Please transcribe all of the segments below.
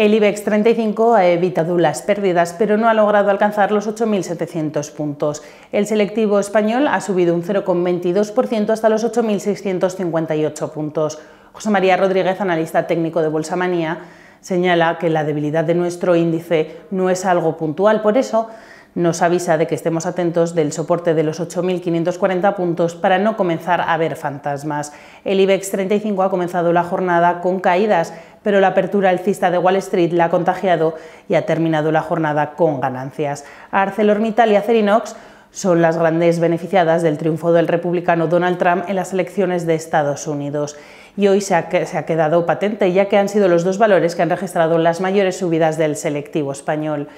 El IBEX 35 ha evitado las pérdidas, pero no ha logrado alcanzar los 8.700 puntos. El selectivo español ha subido un 0,22% hasta los 8.658 puntos. José María Rodríguez, analista técnico de Bolsamanía, señala que la debilidad de nuestro índice no es algo puntual, por eso nos avisa de que estemos atentos del soporte de los 8.540 puntos para no comenzar a ver fantasmas. El IBEX 35 ha comenzado la jornada con caídas, pero la apertura alcista de Wall Street la ha contagiado y ha terminado la jornada con ganancias. ArcelorMittal y Acerinox son las grandes beneficiadas del triunfo del republicano Donald Trump en las elecciones de Estados Unidos. Y hoy se ha, se ha, quedado patente, ya que han sido los dos valores que han registrado las mayores subidas del selectivo español.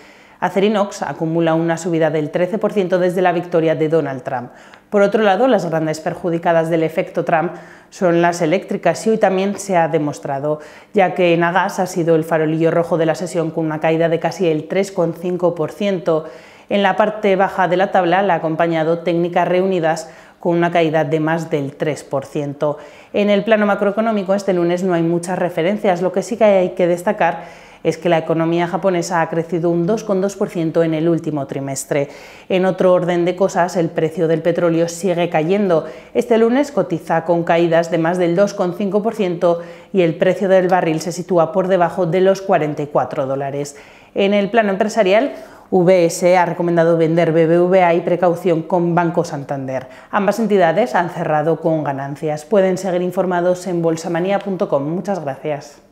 Acerinox acumula una subida del 13% desde la victoria de Donald Trump. Por otro lado, las grandes perjudicadas del efecto Trump son las eléctricas y hoy también se ha demostrado, ya que Nagas ha sido el farolillo rojo de la sesión con una caída de casi el 3,5%. En la parte baja de la tabla la ha acompañado Técnicas Reunidas con una caída de más del 3%. En el plano macroeconómico este lunes no hay muchas referencias, lo que sí que hay que destacar es que la economía japonesa ha crecido un 2,2% en el último trimestre. En otro orden de cosas, el precio del petróleo sigue cayendo. Este lunes cotiza con caídas de más del 2,5% y el precio del barril se sitúa por debajo de los 44 dólares. En el plano empresarial, VS ha recomendado vender BBVA y precaución con Banco Santander. Ambas entidades han cerrado con ganancias. Pueden seguir informados en bolsamanía.com. Muchas gracias.